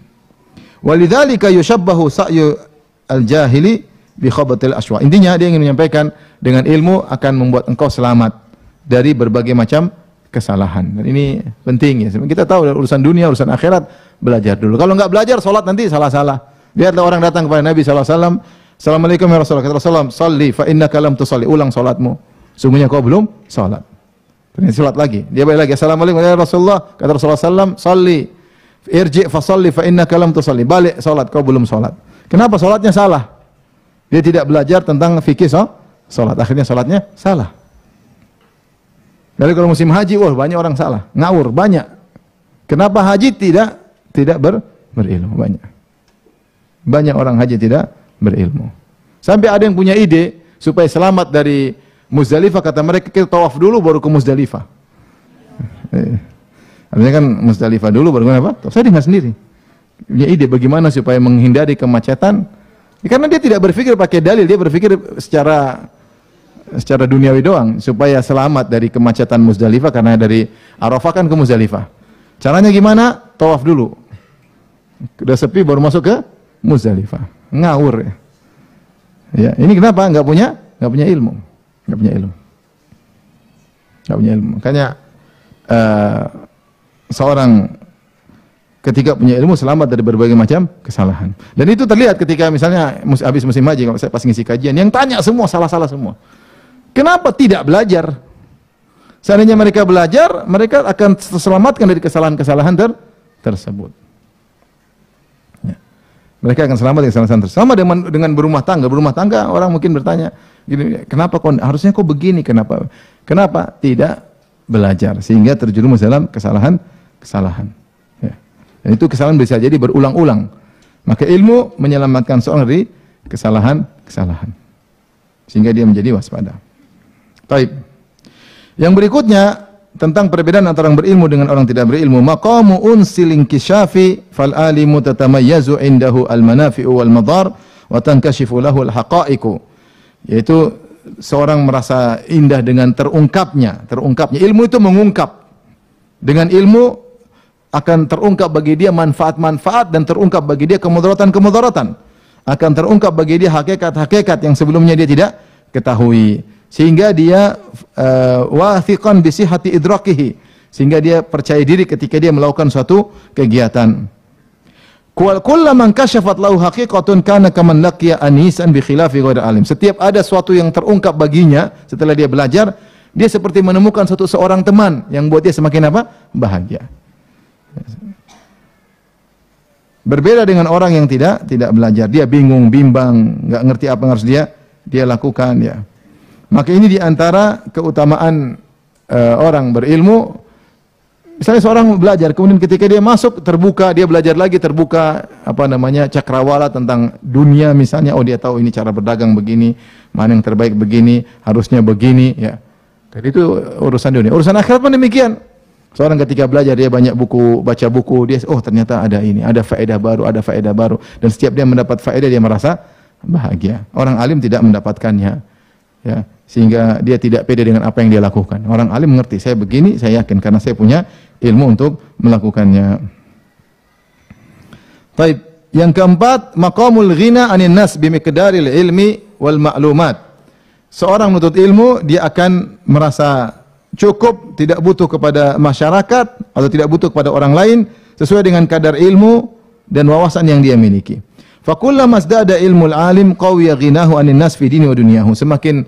Walidzalika yushabbahu sa'yu al-jahili bi khabatil aswa. Intinya dia ingin menyampaikan dengan ilmu akan membuat engkau selamat dari berbagai macam kesalahan. Dan ini penting ya. Kita tahu urusan dunia, urusan akhirat belajar dulu. Kalau nggak belajar salat nanti salah-salah. Lihatlah orang datang kepada Nabi sallallahu alaihi wasallam Assalamualaikum ya Rasulullah. Kata Rasulullah, "Shalli fa innaka lam tusalli." Ulang salatmu. Sungguhnya kau belum salat. Terus salat lagi. Dia balik lagi. Assalamualaikum ya Rasulullah. Kata Rasulullah sallam, "Shalli irji fa shalli fa innaka lam tusalli." Balik salat, kau belum salat. Kenapa salatnya salah? Dia tidak belajar tentang fikih so, salat. Akhirnya salatnya salah. Dari kalau musim haji, wah banyak orang salah. Ngawur banyak. Kenapa haji tidak tidak ber, berilmu banyak? Banyak orang haji tidak berilmu. Sampai ada yang punya ide supaya selamat dari Muzdalifah kata mereka kita tawaf dulu baru ke Muzdalifah. Eh, artinya kan Muzdalifah dulu baru apa? Saya dengar sendiri. Punya ide bagaimana supaya menghindari kemacetan. Ya, karena dia tidak berpikir pakai dalil, dia berpikir secara secara duniawi doang supaya selamat dari kemacetan Muzdalifah karena dari Arafah kan ke Muzdalifah. Caranya gimana? Tawaf dulu. Sudah sepi baru masuk ke Muzdalifah. Ngawur ya. Ya, ini kenapa? Enggak punya enggak punya ilmu. Enggak punya ilmu. Enggak punya ilmu. Makanya uh, seorang ketika punya ilmu selamat dari berbagai macam kesalahan. Dan itu terlihat ketika misalnya habis musim haji kalau saya pas ngisi kajian yang tanya semua salah-salah semua. Kenapa tidak belajar? Seandainya mereka belajar, mereka akan terselamatkan dari kesalahan-kesalahan ter tersebut mereka akan selamat dengan selamat sama dengan dengan berumah tangga berumah tangga orang mungkin bertanya gini kenapa kau harusnya kau begini kenapa kenapa tidak belajar sehingga terjerumus dalam kesalahan kesalahan ya. dan itu kesalahan bisa jadi berulang-ulang maka ilmu menyelamatkan seorang dari kesalahan kesalahan sehingga dia menjadi waspada. Taib. Yang berikutnya tentang perbedaan antara orang berilmu dengan orang tidak berilmu. Maqamu unsilin kishafi fal alimu tatamayyazu indahu al manafi'u wal madar wa tankashifu lahu al Yaitu seorang merasa indah dengan terungkapnya, terungkapnya. Ilmu itu mengungkap. Dengan ilmu akan terungkap bagi dia manfaat-manfaat dan terungkap bagi dia kemudaratan-kemudaratan. Akan terungkap bagi dia hakikat-hakikat yang sebelumnya dia tidak ketahui sehingga dia uh, wathiqan bi sihhati idrakihi sehingga dia percaya diri ketika dia melakukan suatu kegiatan. Kual kullaman kasyafat lahu haqiqatun kana kaman laqiya anisan bi khilafi ghairi alim. Setiap ada suatu yang terungkap baginya setelah dia belajar, dia seperti menemukan satu seorang teman yang buat dia semakin apa? bahagia. Berbeda dengan orang yang tidak tidak belajar, dia bingung, bimbang, nggak ngerti apa yang harus dia dia lakukan ya. Maka ini diantara keutamaan uh, orang berilmu. Misalnya seorang belajar, kemudian ketika dia masuk terbuka, dia belajar lagi terbuka apa namanya cakrawala tentang dunia misalnya. Oh dia tahu ini cara berdagang begini, mana yang terbaik begini, harusnya begini. Ya, jadi itu urusan dunia. Urusan akhirat pun demikian. Seorang ketika belajar dia banyak buku, baca buku, dia oh ternyata ada ini, ada faedah baru, ada faedah baru dan setiap dia mendapat faedah dia merasa bahagia. Orang alim tidak mendapatkannya ya sehingga dia tidak pede dengan apa yang dia lakukan. Orang alim mengerti, saya begini, saya yakin karena saya punya ilmu untuk melakukannya. Baik, yang keempat, maqamul ghina anin nas bimiqdaril ilmi wal ma'lumat. Seorang menuntut ilmu, dia akan merasa cukup, tidak butuh kepada masyarakat atau tidak butuh kepada orang lain sesuai dengan kadar ilmu dan wawasan yang dia miliki. Fakullama ada ilmu alim qawiya ghinahu anin nas fi dini wa Semakin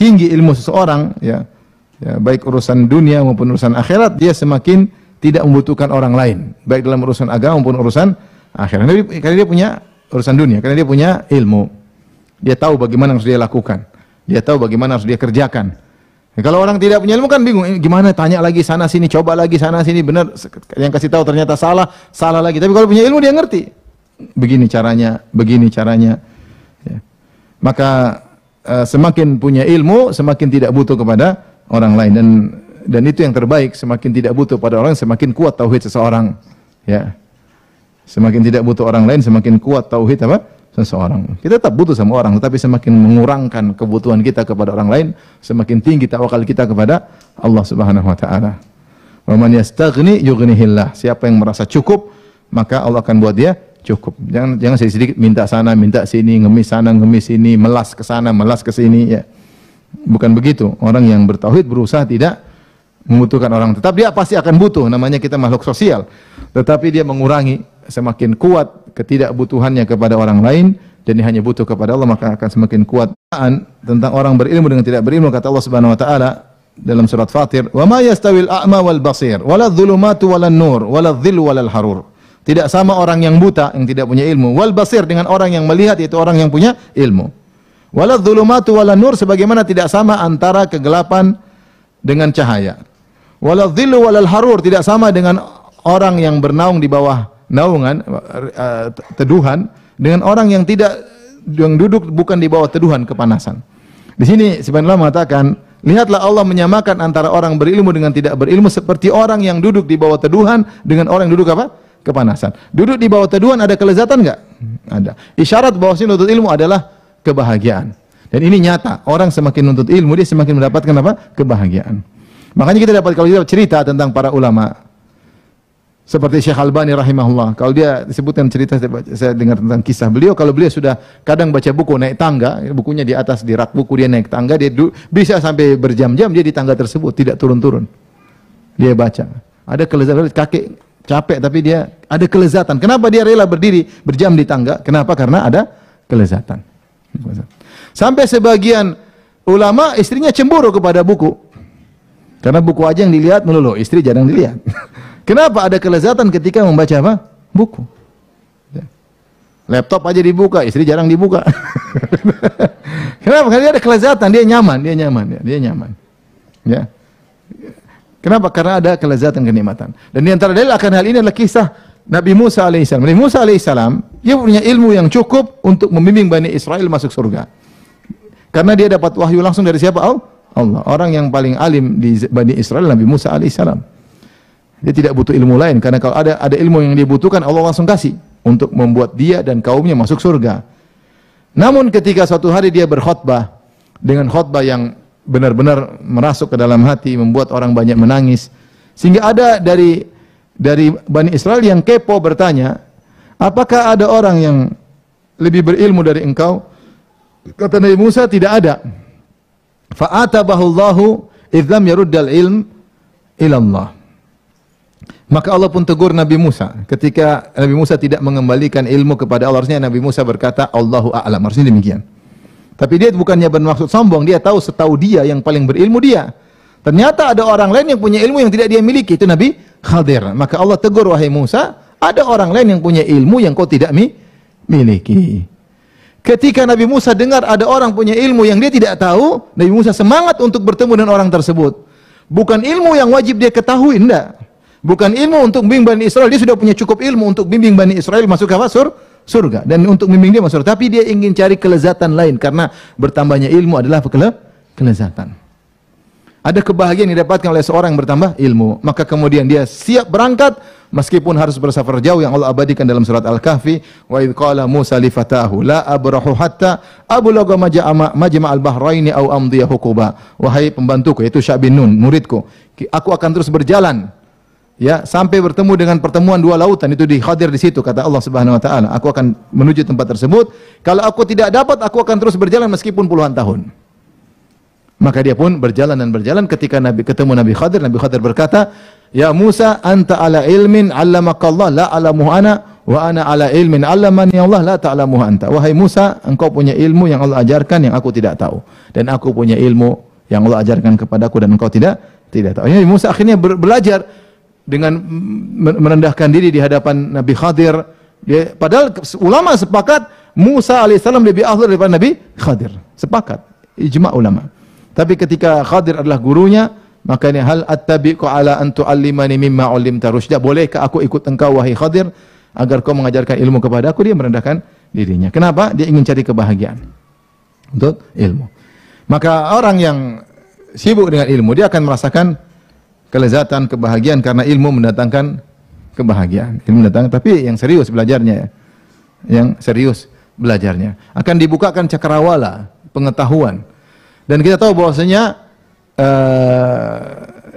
tinggi ilmu seseorang ya, ya baik urusan dunia maupun urusan akhirat dia semakin tidak membutuhkan orang lain baik dalam urusan agama maupun urusan akhirat. Karena, dia punya urusan dunia, karena dia punya ilmu. Dia tahu bagaimana harus dia lakukan. Dia tahu bagaimana harus dia kerjakan. Ya, kalau orang tidak punya ilmu kan bingung, eh, gimana tanya lagi sana sini, coba lagi sana sini, benar yang kasih tahu ternyata salah, salah lagi. Tapi kalau punya ilmu dia ngerti begini caranya, begini caranya. Ya. Maka uh, semakin punya ilmu, semakin tidak butuh kepada orang lain dan dan itu yang terbaik. Semakin tidak butuh pada orang, semakin kuat tauhid seseorang. Ya, semakin tidak butuh orang lain, semakin kuat tauhid apa seseorang. Kita tetap butuh sama orang, tetapi semakin mengurangkan kebutuhan kita kepada orang lain, semakin tinggi tawakal kita kepada Allah Subhanahu Wa Taala. man yastaghni yughnihillah. Siapa yang merasa cukup, maka Allah akan buat dia cukup. Jangan jangan sedikit, -sedikit minta sana, minta sini, ngemis sana, ngemis sini, melas ke sana, melas ke sini ya. Bukan begitu. Orang yang bertauhid berusaha tidak membutuhkan orang. Tetap dia pasti akan butuh, namanya kita makhluk sosial. Tetapi dia mengurangi semakin kuat ketidakbutuhannya kepada orang lain dan dia hanya butuh kepada Allah maka akan semakin kuat tentang orang berilmu dengan tidak berilmu kata Allah Subhanahu wa taala dalam surat Fatir, "Wa ma yastawil a'ma wal basir, wala dhulumatu wala nur, wala dhil wal harur." Tidak sama orang yang buta yang tidak punya ilmu. Wal basir dengan orang yang melihat yaitu orang yang punya ilmu. Wala dzulumatu wala nur sebagaimana tidak sama antara kegelapan dengan cahaya. Wala dzillu wal harur tidak sama dengan orang yang bernaung di bawah naungan eh, teduhan dengan orang yang tidak yang duduk bukan di bawah teduhan kepanasan. Di sini subhanallah mengatakan Lihatlah Allah menyamakan antara orang berilmu dengan tidak berilmu seperti orang yang duduk di bawah teduhan dengan orang yang duduk apa? kepanasan. Duduk di bawah teduhan ada kelezatan nggak? Ada. Isyarat bahwa nuntut ilmu adalah kebahagiaan. Dan ini nyata. Orang semakin nuntut ilmu dia semakin mendapatkan apa? Kebahagiaan. Makanya kita dapat kalau kita cerita tentang para ulama seperti Syekh Albani rahimahullah. Kalau dia disebutkan cerita saya dengar tentang kisah beliau, kalau beliau sudah kadang baca buku naik tangga, bukunya di atas di rak buku dia naik tangga, dia bisa sampai berjam-jam dia di tangga tersebut, tidak turun-turun. Dia baca. Ada kelezatan kaki capek tapi dia ada kelezatan. Kenapa dia rela berdiri berjam di tangga? Kenapa? Karena ada kelezatan. Sampai sebagian ulama istrinya cemburu kepada buku. Karena buku aja yang dilihat melulu, istri jarang dilihat. Kenapa ada kelezatan ketika membaca apa? Buku. Laptop aja dibuka, istri jarang dibuka. Kenapa? Karena dia ada kelezatan, dia nyaman, dia nyaman, ya, dia nyaman. Ya. Kenapa? Karena ada kelezatan kenikmatan. Dan di antara dalil akan hal ini adalah kisah Nabi Musa alaihissalam. Nabi Musa alaihissalam dia punya ilmu yang cukup untuk membimbing Bani Israel masuk surga. Karena dia dapat wahyu langsung dari siapa? Allah. Orang yang paling alim di Bani Israel Nabi Musa alaihissalam. Dia tidak butuh ilmu lain karena kalau ada ada ilmu yang dibutuhkan Allah langsung kasih untuk membuat dia dan kaumnya masuk surga. Namun ketika suatu hari dia berkhutbah dengan khutbah yang benar-benar merasuk ke dalam hati, membuat orang banyak menangis. Sehingga ada dari dari Bani Israel yang kepo bertanya, apakah ada orang yang lebih berilmu dari engkau? Kata Nabi Musa, tidak ada. Fa'atabahullahu idlam yaruddal ilm ilallah. Maka Allah pun tegur Nabi Musa ketika Nabi Musa tidak mengembalikan ilmu kepada Allah. Harusnya Nabi Musa berkata Allahu a'lam. Harusnya demikian. Tapi dia bukannya bermaksud sombong, dia tahu setahu dia yang paling berilmu dia. Ternyata ada orang lain yang punya ilmu yang tidak dia miliki, itu Nabi Khadir. Maka Allah tegur wahai Musa, ada orang lain yang punya ilmu yang kau tidak mi miliki. Ketika Nabi Musa dengar ada orang punya ilmu yang dia tidak tahu, Nabi Musa semangat untuk bertemu dengan orang tersebut. Bukan ilmu yang wajib dia ketahui, enggak. Bukan ilmu untuk bimbing Bani Israel, dia sudah punya cukup ilmu untuk bimbing Bani Israel masuk ke Sur, surga dan untuk membimbing dia masuk surga. Tapi dia ingin cari kelezatan lain karena bertambahnya ilmu adalah kelezatan. Ada kebahagiaan yang didapatkan oleh seorang yang bertambah ilmu. Maka kemudian dia siap berangkat meskipun harus bersafar jauh yang Allah abadikan dalam surat Al-Kahfi wa id qala Musa li fatahu la abrahu hatta abulagha majma' majma' bahraini au amdiya hukuba. Wahai pembantuku yaitu Sya'bin muridku, aku akan terus berjalan ya sampai bertemu dengan pertemuan dua lautan itu di Khadir di situ kata Allah Subhanahu wa taala aku akan menuju tempat tersebut kalau aku tidak dapat aku akan terus berjalan meskipun puluhan tahun maka dia pun berjalan dan berjalan ketika Nabi ketemu Nabi Khadir Nabi Khadir berkata ya Musa anta ala ilmin allamakallah la alamuhu ana wa ana ala ilmin allamani Allah la ta'lamuhu ta anta wahai Musa engkau punya ilmu yang Allah ajarkan yang aku tidak tahu dan aku punya ilmu yang Allah ajarkan kepadaku dan engkau tidak tidak tahu. Ya, Musa akhirnya belajar dengan merendahkan diri di hadapan Nabi Khadir. padahal ulama sepakat Musa alaihissalam lebih afdal daripada Nabi Khadir. Sepakat, ijma ulama. Tapi ketika Khadir adalah gurunya, makanya hal attabiqu ala an tu'allimani mimma 'allimta rusyda. Bolehkah aku ikut engkau wahai Khadir agar kau mengajarkan ilmu kepada aku? Dia merendahkan dirinya. Kenapa? Dia ingin cari kebahagiaan untuk ilmu. Maka orang yang sibuk dengan ilmu, dia akan merasakan kelezatan, kebahagiaan karena ilmu mendatangkan kebahagiaan. Ilmu mendatangkan tapi yang serius belajarnya ya. Yang serius belajarnya. Akan dibukakan cakrawala pengetahuan. Dan kita tahu bahwasanya uh,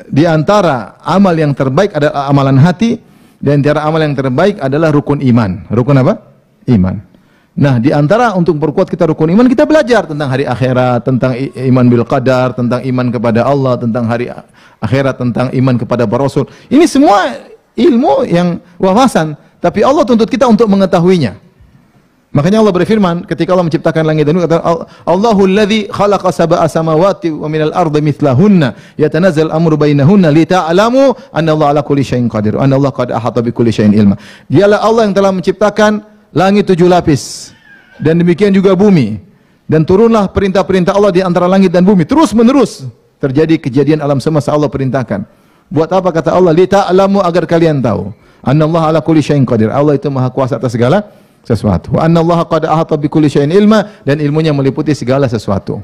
di antara amal yang terbaik adalah amalan hati dan di antara amal yang terbaik adalah rukun iman. Rukun apa? Iman. Nah, di antara untuk memperkuat kita rukun iman, kita belajar tentang hari akhirat, tentang iman bil qadar, tentang iman kepada Allah, tentang hari akhirat, tentang iman kepada para rasul. Ini semua ilmu yang wawasan, tapi Allah tuntut kita untuk mengetahuinya. Makanya Allah berfirman ketika Allah menciptakan langit dan bumi kata Allahu allazi khalaqa sab'a samawati wa min minal ardi mithlahunna yatanazzal amru bainahunna li ta'lamu anna Allah ala kulli syai'in qadir anna Allah qad ahata bi kulli syai'in ilma. Dialah Allah yang telah menciptakan langit tujuh lapis dan demikian juga bumi dan turunlah perintah-perintah Allah di antara langit dan bumi terus menerus terjadi kejadian alam semesta Allah perintahkan buat apa kata Allah li ta'lamu agar kalian tahu annallaha ala kulli syai'in qadir Allah itu maha kuasa atas segala sesuatu wa annallaha qad ahata bi kulli syai'in ilma dan ilmunya meliputi segala sesuatu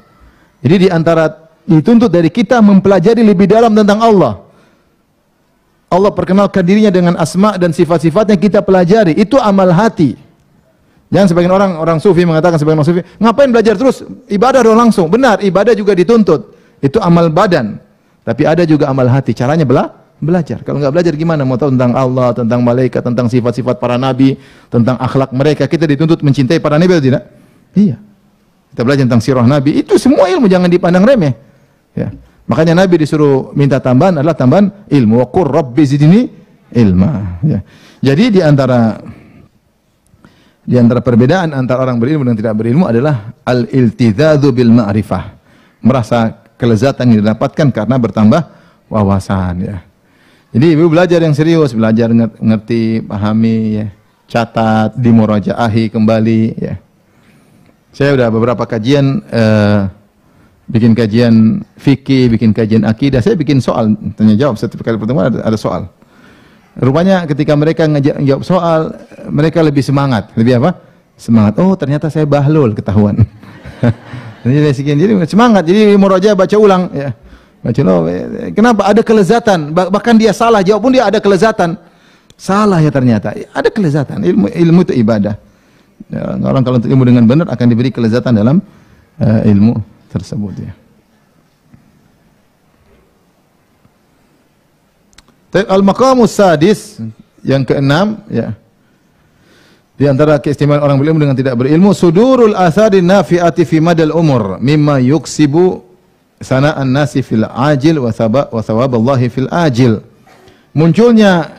jadi di antara dituntut dari kita mempelajari lebih dalam tentang Allah Allah perkenalkan dirinya dengan asma dan sifat-sifatnya kita pelajari itu amal hati Jangan sebagian orang orang sufi mengatakan sebagian orang sufi, ngapain belajar terus ibadah dong langsung. Benar, ibadah juga dituntut. Itu amal badan. Tapi ada juga amal hati. Caranya bela belajar. Kalau nggak belajar gimana mau tahu tentang Allah, tentang malaikat, tentang sifat-sifat para nabi, tentang akhlak mereka. Kita dituntut mencintai para nabi atau tidak? Iya. Kita belajar tentang sirah nabi. Itu semua ilmu jangan dipandang remeh. Ya. Makanya Nabi disuruh minta tambahan adalah tambahan ilmu. Wa qur rabbi zidni ilma. Ya. Jadi di antara di antara perbedaan antara orang berilmu dan tidak berilmu adalah al iltizadu bil ma'rifah. Merasa kelezatan yang didapatkan karena bertambah wawasan ya. Jadi ibu belajar yang serius, belajar ngerti, pahami ya. Catat, dimurajaahi kembali ya. Saya sudah beberapa kajian eh, bikin kajian fikih, bikin kajian akidah, saya bikin soal tanya jawab setiap kali pertemuan ada, ada soal. Rupanya ketika mereka ngejawab soal, mereka lebih semangat. Lebih apa? Semangat. Oh, ternyata saya bahlul ketahuan. jadi Jadi semangat. Jadi muraja baca ulang ya. Baca ulang. Ya. Kenapa ada kelezatan? Bahkan dia salah jawab pun dia ada kelezatan. Salah ya ternyata. Ada kelezatan. Ilmu ilmu itu ibadah. Ya, orang kalau untuk ilmu dengan benar akan diberi kelezatan dalam uh, ilmu tersebut ya. Al maqamus sadis yang keenam ya. Di antara keistimewaan orang berilmu dengan tidak berilmu sudurul asarin nafi'ati fi madal umur mimma yuksibu sana'an nasi fil ajil wa sabab wa sawaballahi fil ajil. Munculnya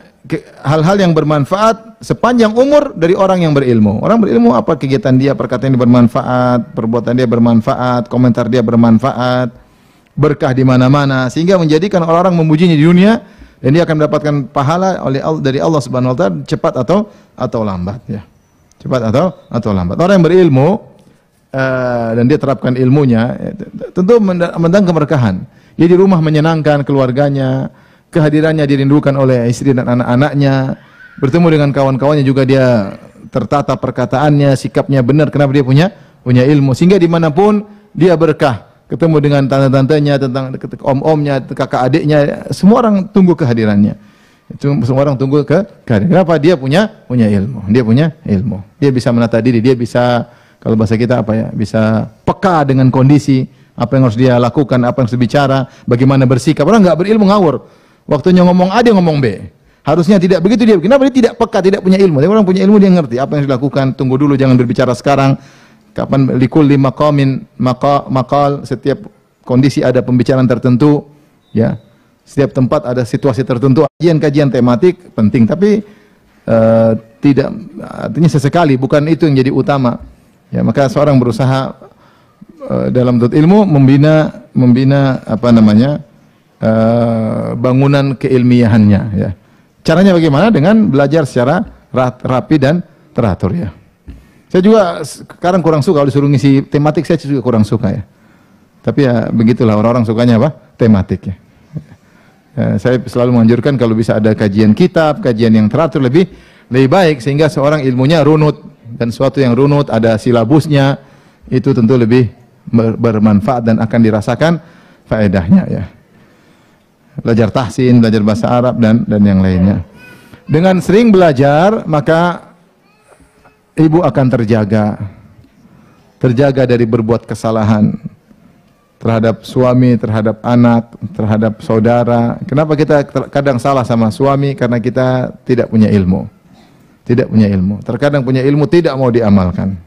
hal-hal yang bermanfaat sepanjang umur dari orang yang berilmu. Orang berilmu apa kegiatan dia, perkataan dia bermanfaat, perbuatan dia bermanfaat, komentar dia bermanfaat, berkah di mana-mana sehingga menjadikan orang-orang memujinya di dunia dan dia akan mendapatkan pahala oleh dari Allah Subhanahu wa taala cepat atau atau lambat ya. Cepat atau atau lambat. Orang yang berilmu eh, dan dia terapkan ilmunya eh, tentu mendang keberkahan. Dia di rumah menyenangkan keluarganya, kehadirannya dirindukan oleh istri dan anak-anaknya, bertemu dengan kawan-kawannya juga dia tertata perkataannya, sikapnya benar kenapa dia punya punya ilmu sehingga dimanapun dia berkah ketemu dengan tante-tantenya, tentang om-omnya, kakak adiknya, semua orang tunggu kehadirannya. Semua orang tunggu ke kehadiran. Kenapa? Dia punya punya ilmu. Dia punya ilmu. Dia bisa menata diri, dia bisa kalau bahasa kita apa ya? Bisa peka dengan kondisi, apa yang harus dia lakukan, apa yang harus bicara, bagaimana bersikap. Orang nggak berilmu ngawur. Waktunya ngomong A dia ngomong B. Harusnya tidak begitu dia. Kenapa dia tidak peka, tidak punya ilmu? Dia orang punya ilmu dia ngerti apa yang harus dilakukan. Tunggu dulu, jangan berbicara sekarang. Kapan likul lima komin maka makal setiap kondisi ada pembicaraan tertentu ya. Setiap tempat ada situasi tertentu, kajian-kajian tematik penting tapi uh, tidak artinya sesekali bukan itu yang jadi utama. Ya, maka seorang berusaha uh, dalam tut ilmu membina membina apa namanya? Uh, bangunan keilmiahannya ya. Caranya bagaimana dengan belajar secara rapi dan teratur ya. Saya juga sekarang kurang suka kalau disuruh ngisi tematik saya juga kurang suka ya. Tapi ya begitulah orang-orang sukanya apa? Tematik ya. ya. Saya selalu menganjurkan kalau bisa ada kajian kitab, kajian yang teratur lebih lebih baik sehingga seorang ilmunya runut dan suatu yang runut ada silabusnya itu tentu lebih bermanfaat dan akan dirasakan faedahnya ya. Belajar tahsin, belajar bahasa Arab dan dan yang lainnya. Dengan sering belajar maka ibu akan terjaga terjaga dari berbuat kesalahan terhadap suami, terhadap anak, terhadap saudara. Kenapa kita kadang salah sama suami? Karena kita tidak punya ilmu. Tidak punya ilmu. Terkadang punya ilmu tidak mau diamalkan.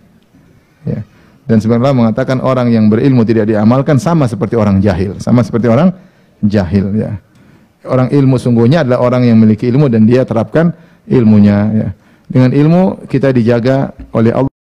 Ya. Dan sebenarnya mengatakan orang yang berilmu tidak diamalkan sama seperti orang jahil, sama seperti orang jahil ya. Orang ilmu sungguhnya adalah orang yang memiliki ilmu dan dia terapkan ilmunya ya. Dengan ilmu kita dijaga oleh Allah